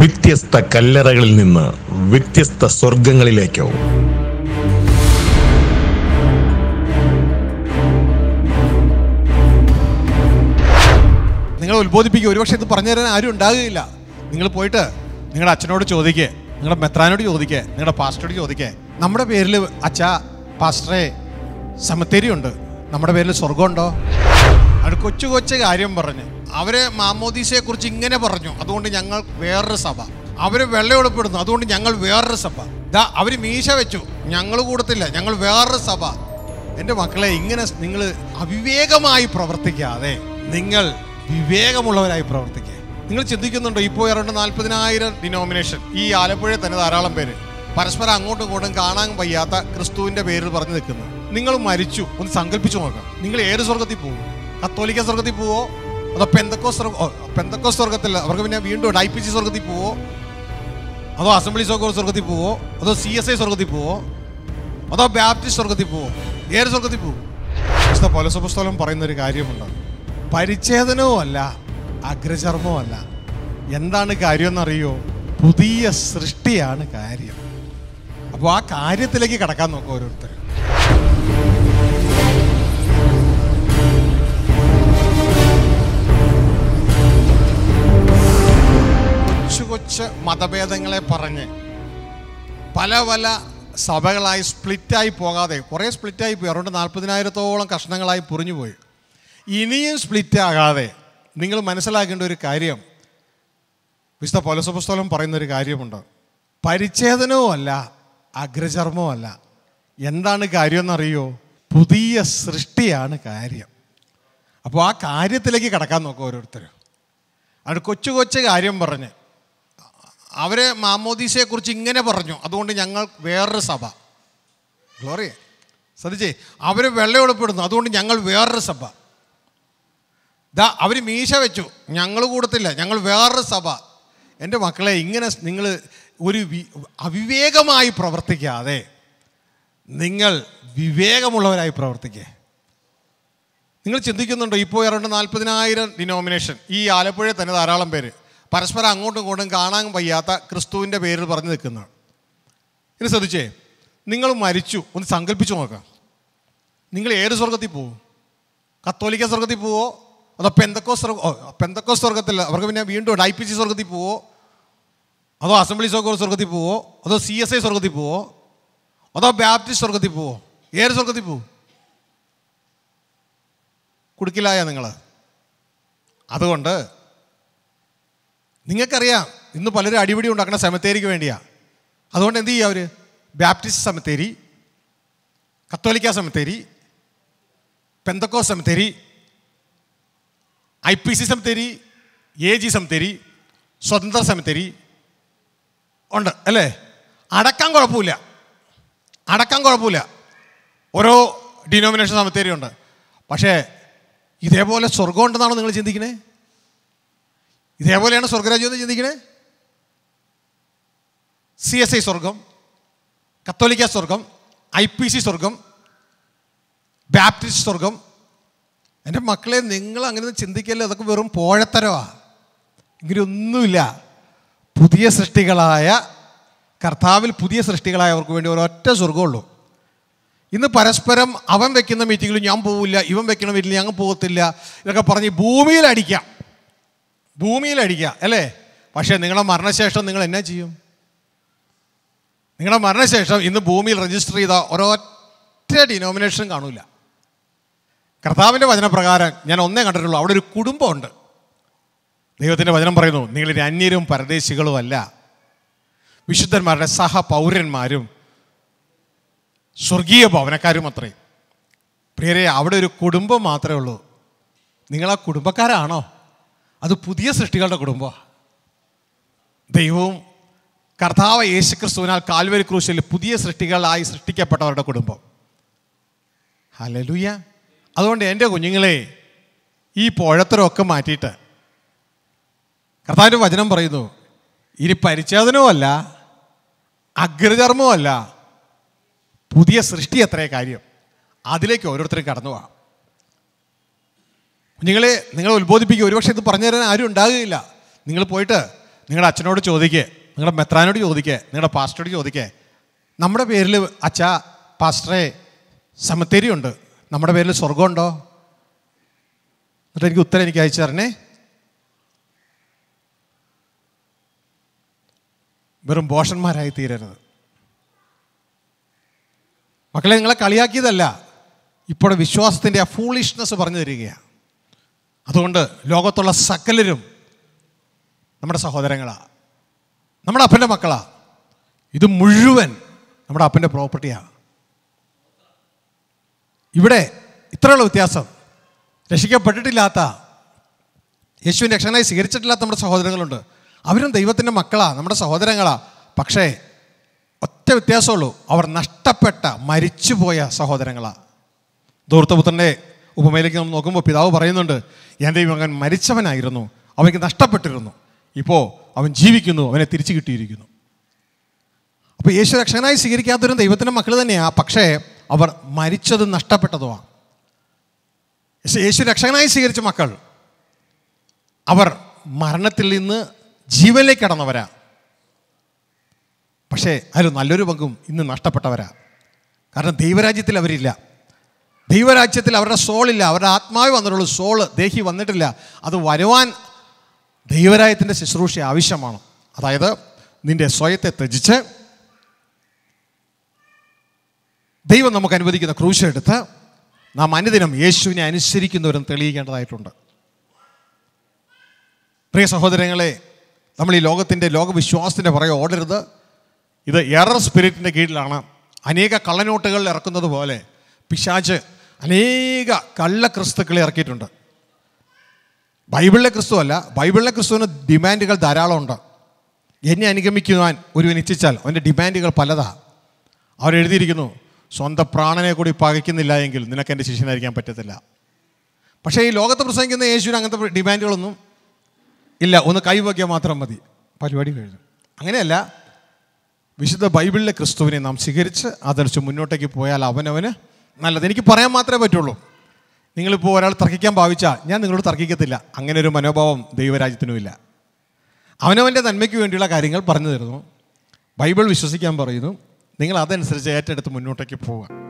വ്യത്യസ്ത കല്ലറകളിൽ നിന്ന് വ്യത്യസ്ത സ്വർഗങ്ങളിലേക്കോ നിങ്ങൾ ഉത്ബോധിപ്പിക്കുക ഒരുപക്ഷെ ഇത് പറഞ്ഞു തരാൻ ആരും ഉണ്ടാകുകയില്ല നിങ്ങൾ പോയിട്ട് നിങ്ങളുടെ അച്ഛനോട് ചോദിക്കേ നിങ്ങളുടെ മെത്രാനോട് ചോദിക്കേ നിങ്ങളുടെ പാസ്റ്ററോട് ചോദിക്കേ നമ്മുടെ പേരിൽ അച്ഛ പാസ്റ്ററെ സമത്തേരി ഉണ്ട് നമ്മുടെ പേരിൽ സ്വർഗമുണ്ടോ അവർ കൊച്ചു കൊച്ച കാര്യം പറഞ്ഞ് അവരെ മാമോദീസയെ കുറിച്ച് ഇങ്ങനെ പറഞ്ഞു അതുകൊണ്ട് ഞങ്ങൾ വേറൊരു സഭ അവർ വെള്ളയൊടുപ്പെടുന്നു അതുകൊണ്ട് ഞങ്ങൾ വേറൊരു സഭ ദാ അവർ മീശ വെച്ചു ഞങ്ങൾ കൂടത്തില്ല ഞങ്ങൾ വേറൊരു സഭ എൻ്റെ മക്കളെ ഇങ്ങനെ നിങ്ങൾ അവിവേകമായി പ്രവർത്തിക്കാതെ നിങ്ങൾ വിവേകമുള്ളവരായി പ്രവർത്തിക്കുക നിങ്ങൾ ചിന്തിക്കുന്നുണ്ടോ ഇപ്പോൾ ഇറണ്ട് നാൽപ്പതിനായിരം ഡിനോമിനേഷൻ ഈ ആലപ്പുഴയിൽ തന്നെ ധാരാളം പേര് പരസ്പരം അങ്ങോട്ടും ഇങ്ങോട്ടും കാണാൻ വയ്യാത്ത ക്രിസ്തുവിൻ്റെ പേരിൽ പറഞ്ഞു നിൽക്കുന്നത് നിങ്ങൾ മരിച്ചു ഒന്ന് സങ്കല്പിച്ചു നോക്കാം നിങ്ങൾ ഏത് സ്വർഗത്തിൽ പോകും കത്തോലിക്ക സ്വർഗത്തിൽ പോവോ അതോ പെന്തക്കോ സ്വർഗ പെന്തക്കോ സ്വർഗത്തിൽ അവർക്ക് പിന്നെ വീണ്ടും ഡൈ പി സി സ്വർഗത്തിൽ പോവോ അതോ അസംബ്ലി സ്വർഗ സ്വർഗത്തിൽ പോവോ അതോ സി എസ് ഐ സ്വർഗത്തിൽ പോവോ അതോ ബാപ്റ്റിസ്റ്റ് സ്വർഗത്തിൽ പോവോ ഏത് സ്വർഗത്തിൽ പോവും വിശുദ്ധ പൗലസുപുസ്തകം പറയുന്ന ഒരു കാര്യമുണ്ട് പരിച്ഛേദനവും അല്ല അഗ്രചർമ്മവും അല്ല എന്താണ് കാര്യം എന്നറിയോ പുതിയ സൃഷ്ടിയാണ് കാര്യം അപ്പോൾ ആ കാര്യത്തിലേക്ക് കടക്കാൻ നോക്കുക ഓരോരുത്തരും കുറച്ച് മതഭേദങ്ങളെ പറഞ്ഞ് പല പല സഭകളായി സ്പ്ലിറ്റായി പോകാതെ കുറേ സ്പ്ലിറ്റായി പോയി അറുപത് നാൽപ്പതിനായിരത്തോളം കഷ്ണങ്ങളായി പൊറിഞ്ഞുപോയി ഇനിയും സ്പ്ലിറ്റാകാതെ നിങ്ങൾ മനസ്സിലാക്കേണ്ട ഒരു കാര്യം വിശുദ്ധ പറയുന്ന പറയുന്നൊരു കാര്യമുണ്ട് അഗ്രചർമ്മവും അല്ല എന്താണ് എന്നറിയോ പുതിയ സൃഷ്ടിയാണ് കാര്യം അപ്പോൾ ആ കാര്യത്തിലേക്ക് കടക്കാൻ നോക്കുക ഓരോരുത്തരും അത് കൊച്ചു കൊച്ചു കാര്യം പറഞ്ഞ് അവർ മാമോദീസയെക്കുറിച്ച് ഇങ്ങനെ പറഞ്ഞു അതുകൊണ്ട് ഞങ്ങൾ വേറൊരു സഭ ഗ്ലോറിയ ശ്രദ്ധിച്ചേ അവർ വെള്ളയൊടുപ്പിടുന്നു അതുകൊണ്ട് ഞങ്ങൾ വേറൊരു സഭ ദാ അവർ മീശ വെച്ചു ഞങ്ങൾ കൂടത്തില്ല ഞങ്ങൾ വേറൊരു സഭ എൻ്റെ മക്കളെ ഇങ്ങനെ നിങ്ങൾ ഒരു അവിവേകമായി പ്രവർത്തിക്കാതെ നിങ്ങൾ വിവേകമുള്ളവരായി പ്രവർത്തിക്കുക നിങ്ങൾ ചിന്തിക്കുന്നുണ്ടോ ഇപ്പോൾ ഇറണ്ട് നാൽപ്പതിനായിരം ഡിനോമിനേഷൻ ഈ ആലപ്പുഴയിൽ തന്നെ ധാരാളം പേര് പരസ്പരം അങ്ങോട്ടും ഇങ്ങോട്ടും കാണാൻ വയ്യാത്ത ക്രിസ്തുവിൻ്റെ പേരിൽ പറഞ്ഞു നിൽക്കുന്ന ഇനി ശ്രദ്ധിച്ചേ നിങ്ങൾ മരിച്ചു ഒന്ന് സങ്കല്പിച്ചു നോക്കാം നിങ്ങൾ ഏത് സ്വർഗത്തിൽ പോവും കത്തോലിക്ക സ്വർഗത്തിൽ പോവോ അതോ പെന്തക്കോ സ്വർഗ പെന്തക്കോ സ്വർഗത്തിൽ അവർക്ക് പിന്നെ വീണ്ടും ഐ പി സി സ്വർഗത്തിൽ പോവോ അതോ അസംബ്ലി ഓഫ് സ്വർഗത്തിൽ പോവോ അതോ സി എസ് ഐ സ്വർഗത്തിൽ പോവോ അതോ ബാപ്റ്റിസ്റ്റ് സ്വർഗത്തിൽ പോവോ ഏത് സ്വർഗത്തിൽ പോവും കുടുക്കിലായ നിങ്ങൾ അതുകൊണ്ട് നിങ്ങൾക്കറിയാം ഇന്ന് പലരും അടിപിടി ഉണ്ടാക്കുന്ന സെമത്തേരിക്ക് വേണ്ടിയാണ് അതുകൊണ്ട് എന്ത് ചെയ്യുക അവർ ബാപ്റ്റിസ്റ്റ് സെമത്തേരി കത്തോലിക്ക സെമത്തേരി പെന്തക്കോ സെമത്തേരി ഐ പി സി സെമത്തേരി എ ജി സെമത്തേരി സ്വതന്ത്ര സെമത്തേരി ഉണ്ട് അല്ലേ അടക്കാൻ കുഴപ്പമില്ല അടക്കാൻ കുഴപ്പമില്ല ഓരോ ഡിനോമിനേഷൻ സെമത്തേരി ഉണ്ട് പക്ഷേ ഇതേപോലെ സ്വർഗമുണ്ടെന്നാണോ നിങ്ങൾ ചിന്തിക്കുന്നത് ഇതേപോലെയാണ് സ്വർഗരാജ്യം എന്ന് ചിന്തിക്കണേ സി എസ് ഐ സ്വർഗം കത്തോലിക്ക സ്വർഗം ഐ പി സി സ്വർഗം ബാപ്റ്റിസ്റ്റ് സ്വർഗം എൻ്റെ മക്കളെ നിങ്ങൾ അങ്ങനെ ചിന്തിക്കല്ലേ അതൊക്കെ വെറും ഇങ്ങനെ ഇങ്ങനെയൊന്നുമില്ല പുതിയ സൃഷ്ടികളായ കർത്താവിൽ പുതിയ സൃഷ്ടികളായവർക്ക് വേണ്ടി ഒരൊറ്റ സ്വർഗമുള്ളൂ ഇന്ന് പരസ്പരം അവൻ വെക്കുന്ന മീറ്റിങ്ങിൽ ഞാൻ പോവില്ല ഇവൻ വെക്കുന്ന മീറ്റിങ്ങിൽ ഞങ്ങൾ പോകത്തില്ല ഇതൊക്കെ പറഞ്ഞ് ഭൂമിയിൽ അടിക്കാം ഭൂമിയിൽ അടിക്കുക അല്ലേ പക്ഷേ നിങ്ങളുടെ മരണശേഷം നിങ്ങൾ എന്നാ ചെയ്യും നിങ്ങളുടെ മരണശേഷം ഇന്ന് ഭൂമിയിൽ രജിസ്റ്റർ ചെയ്ത ഒരൊറ്റ ഡിനോമിനേഷൻ കാണൂല കർത്താവിൻ്റെ വചനപ്രകാരം ഞാൻ ഒന്നേ കണ്ടിട്ടുള്ളൂ അവിടെ ഒരു കുടുംബമുണ്ട് ദൈവത്തിൻ്റെ വചനം പറയുന്നു നിങ്ങളിനി അന്യരും പരദേശികളും അല്ല വിശുദ്ധന്മാരുടെ സഹപൗരന്മാരും സ്വർഗീയ ഭവനക്കാരും അത്രയും പ്രിയരെ അവിടെ ഒരു കുടുംബം മാത്രമേ ഉള്ളൂ നിങ്ങളാ കുടുംബക്കാരാണോ അത് പുതിയ സൃഷ്ടികളുടെ കുടുംബമാണ് ദൈവവും കർത്താവ് യേശുക്രിസ്തുവിനാൽ കാൽവരി ക്രൂശിൽ പുതിയ സൃഷ്ടികളായി സൃഷ്ടിക്കപ്പെട്ടവരുടെ കുടുംബം ഹലലുയ അതുകൊണ്ട് എൻ്റെ കുഞ്ഞുങ്ങളെ ഈ പുഴത്തരമൊക്കെ മാറ്റിയിട്ട് കർത്താവിൻ്റെ വചനം പറയുന്നു ഇനി പരിച്ഛേദനവുമല്ല അഗ്രചർമ്മവുമല്ല പുതിയ സൃഷ്ടി എത്രയേ കാര്യം അതിലേക്ക് ഓരോരുത്തരും കടന്നു പോകാം കുഞ്ഞുങ്ങളെ നിങ്ങൾ ഉത്ബോധിപ്പിക്കുക ഒരുപക്ഷെ ഇത് പറഞ്ഞു തരാൻ ആരും ഉണ്ടാകുകയില്ല നിങ്ങൾ പോയിട്ട് നിങ്ങളുടെ അച്ഛനോട് ചോദിക്കുക നിങ്ങളുടെ മെത്രാനോട് ചോദിക്കുക നിങ്ങളുടെ പാസ്റ്ററോട് ചോദിക്കുക നമ്മുടെ പേരിൽ അച്ഛ പാസ്റ്ററെ സമത്തേരി ഉണ്ട് നമ്മുടെ പേരിൽ സ്വർഗമുണ്ടോ എന്നിട്ട് എനിക്ക് ഉത്തരം എനിക്ക് അയച്ചു തരണേ വെറും ബോഷന്മാരായി തീരരുത് മക്കളെ നിങ്ങളെ കളിയാക്കിയതല്ല ഇപ്പോഴെ വിശ്വാസത്തിൻ്റെ ആ ഫൂളിഷ്നെസ് പറഞ്ഞു തരികയാണ് അതുകൊണ്ട് ലോകത്തുള്ള സകലരും നമ്മുടെ സഹോദരങ്ങളാണ് നമ്മുടെ അപ്പൻ്റെ മക്കളാണ് ഇത് മുഴുവൻ നമ്മുടെ അപ്പൻ്റെ പ്രോപ്പർട്ടിയാണ് ഇവിടെ ഇത്രയുള്ള വ്യത്യാസം രക്ഷിക്കപ്പെട്ടിട്ടില്ലാത്ത യേശുവിൻ രക്ഷകനായി സ്വീകരിച്ചിട്ടില്ലാത്ത നമ്മുടെ സഹോദരങ്ങളുണ്ട് അവരും ദൈവത്തിൻ്റെ മക്കളാണ് നമ്മുടെ സഹോദരങ്ങളാണ് പക്ഷേ ഒറ്റ വ്യത്യാസമുള്ളൂ അവർ നഷ്ടപ്പെട്ട മരിച്ചുപോയ സഹോദരങ്ങളാണ് ദൂർത്തപുത്രൻ്റെ ഉപമയിലേക്ക് നമ്മൾ നോക്കുമ്പോൾ പിതാവ് പറയുന്നുണ്ട് എൻ്റെ മകൻ മരിച്ചവനായിരുന്നു അവയ്ക്ക് നഷ്ടപ്പെട്ടിരുന്നു ഇപ്പോൾ അവൻ ജീവിക്കുന്നു അവനെ തിരിച്ചു കിട്ടിയിരിക്കുന്നു അപ്പോൾ യേശു രക്ഷകനായി സ്വീകരിക്കാത്തൊരു ദൈവത്തിൻ്റെ മക്കൾ തന്നെയാണ് പക്ഷേ അവർ മരിച്ചതും നഷ്ടപ്പെട്ടതുമാണ് യേശു രക്ഷകനായി സ്വീകരിച്ച മക്കൾ അവർ മരണത്തിൽ നിന്ന് ജീവനിലേക്ക് കടന്നവരാ പക്ഷേ അതിൽ നല്ലൊരു പങ്കും ഇന്ന് നഷ്ടപ്പെട്ടവരാ കാരണം ദൈവരാജ്യത്തിൽ അവരില്ല ദൈവരാജ്യത്തിൽ അവരുടെ സോളില്ല അവരുടെ ആത്മാവ് വന്നിട്ടുള്ളൂ സോള് ദേഹി വന്നിട്ടില്ല അത് വരുവാൻ ദൈവരായത്തിൻ്റെ ശുശ്രൂഷ ആവശ്യമാണ് അതായത് നിൻ്റെ സ്വയത്തെ ത്യജിച്ച് ദൈവം നമുക്ക് അനുവദിക്കുന്ന ക്രൂശെടുത്ത് നാം അനുദിനം യേശുവിനെ അനുസരിക്കുന്നവരും തെളിയിക്കേണ്ടതായിട്ടുണ്ട് പ്രിയ സഹോദരങ്ങളെ നമ്മൾ ഈ ലോകത്തിൻ്റെ ലോകവിശ്വാസത്തിൻ്റെ പുറകെ ഓടരുത് ഇത് എറർ സ്പിരിറ്റിൻ്റെ കീഴിലാണ് അനേക കള്ളനോട്ടുകൾ ഇറക്കുന്നത് പോലെ പിശാജ് അനേക കള്ള ക്രിസ്തുക്കളെ ഇറക്കിയിട്ടുണ്ട് ബൈബിളിലെ ക്രിസ്തു അല്ല ബൈബിളിലെ ക്രിസ്തുവിന് ഡിമാൻഡുകൾ ധാരാളമുണ്ട് എന്നെ അനുഗമിക്കുവാൻ ഒരു ഇച്ഛിച്ചാൽ അവൻ്റെ ഡിമാൻഡുകൾ പലതാ അവരെഴുതിയിരിക്കുന്നു സ്വന്തം പ്രാണനെ കൂടി പകയ്ക്കുന്നില്ല എങ്കിൽ നിനക്ക് എൻ്റെ ശിഷ്യനായിരിക്കാൻ പറ്റത്തില്ല പക്ഷേ ഈ ലോകത്ത് പ്രസംഗിക്കുന്ന യേശുവിന് അങ്ങനത്തെ ഡിമാൻഡുകളൊന്നും ഇല്ല ഒന്ന് കൈവയ്ക്കുക മാത്രം മതി പരിപാടി കഴിഞ്ഞു അങ്ങനെയല്ല വിശുദ്ധ ബൈബിളിലെ ക്രിസ്തുവിനെ നാം സ്വീകരിച്ച് അതനുസരിച്ച് മുന്നോട്ടേക്ക് പോയാൽ അവനവന് നല്ലത് എനിക്ക് പറയാൻ മാത്രമേ പറ്റുള്ളൂ നിങ്ങളിപ്പോൾ ഒരാൾ തർക്കിക്കാൻ ഭാവിച്ചാൽ ഞാൻ നിങ്ങളോട് തർക്കിക്കത്തില്ല അങ്ങനെ ഒരു മനോഭാവം ദൈവരാജ്യത്തിനുമില്ല അവനവൻ്റെ നന്മയ്ക്ക് വേണ്ടിയുള്ള കാര്യങ്ങൾ പറഞ്ഞു തരുന്നു ബൈബിൾ വിശ്വസിക്കാൻ പറയുന്നു നിങ്ങൾ അതനുസരിച്ച് ഏറ്റെടുത്ത് മുന്നോട്ടേക്ക് പോവുക